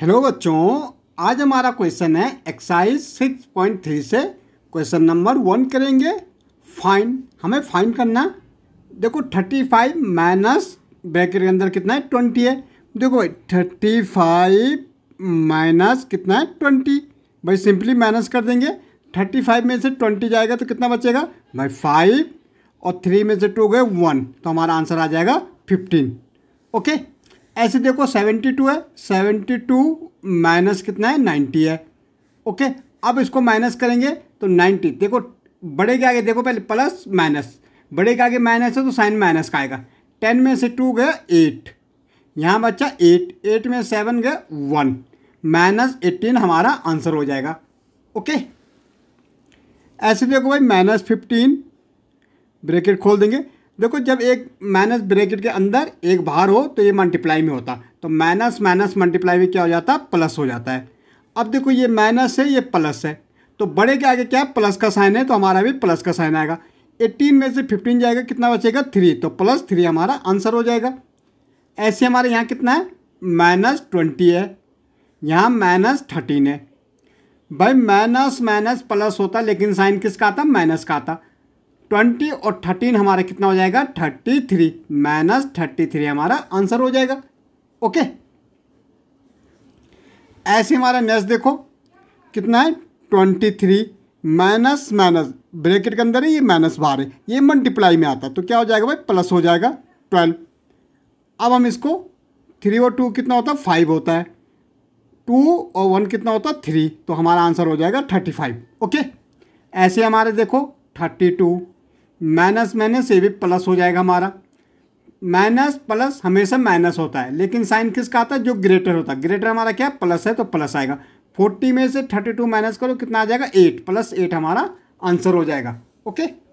hello बच्चों आज हमारा क्वेश्चन है एक्साइज सिक्स पॉइंट थ्री से क्वेश्चन नंबर वन करेंगे फाइन हमें फाइन करना देखो थर्टी फाइव माइनस ब्रैकेट के अंदर कितना है ट्वेंटी है देखो भाई थर्टी फाइव माइनस कितना है ट्वेंटी भाई सिंपली माइनस कर देंगे थर्टी फाइव में से ट्वेंटी जाएगा तो कितना बचेगा भाई फाइव और थ्री में से टू गए वन तो हमारा आंसर आ जाएगा फिफ्टीन ओके ऐसे देखो सेवेंटी टू है सेवेंटी टू माइनस कितना है नाइन्टी है ओके अब इसको माइनस करेंगे तो नाइन्टी देखो बड़े के आगे देखो पहले प्लस माइनस बड़े के आगे माइनस है तो साइन माइनस का आएगा टेन में से टू गया एट यहाँ बच्चा एट एट में सेवन गया वन माइनस एटीन हमारा आंसर हो जाएगा ओके ऐसे देखो भाई माइनस फिफ्टीन ब्रेकेट खोल देंगे देखो जब एक माइनस ब्रैकेट के अंदर एक बाहर हो तो ये मल्टीप्लाई में होता तो माइनस माइनस मल्टीप्लाई में क्या हो जाता प्लस हो जाता है अब देखो ये माइनस है ये प्लस है तो बड़े के आगे क्या प्लस का साइन है तो हमारा भी प्लस का साइन आएगा एट्टीन में से फिफ्टीन जाएगा कितना बचेगा थ्री तो प्लस थ्री हमारा आंसर हो जाएगा ऐसे हमारे यहाँ कितना है माइनस ट्वेंटी है यहाँ माइनस थर्टीन है भाई माइनस माइनस प्लस होता लेकिन साइन किसका आता माइनस का आता ट्वेंटी और थर्टीन हमारा कितना हो जाएगा thirty three minus thirty three हमारा आंसर हो जाएगा ओके ऐसे हमारा नेक्स्ट देखो कितना है twenty three minus minus bracket के अंदर है ये माइनस बाहर है ये मल्टीप्लाई में आता है तो क्या हो जाएगा भाई प्लस हो जाएगा ट्वेल्व अब हम इसको थ्री और टू कितना होता है फाइव होता है टू और वन कितना होता है थ्री तो हमारा आंसर हो जाएगा थर्टी फाइव ओके ऐसे हमारे देखो थर्टी टू माइनस माइनस ये भी प्लस हो जाएगा हमारा माइनस प्लस हमेशा माइनस होता है लेकिन साइन किसका आता है जो ग्रेटर होता है ग्रेटर हमारा क्या प्लस है तो प्लस आएगा फोर्टी में से थर्टी टू माइनस करो कितना आ जाएगा एट प्लस एट हमारा आंसर हो जाएगा ओके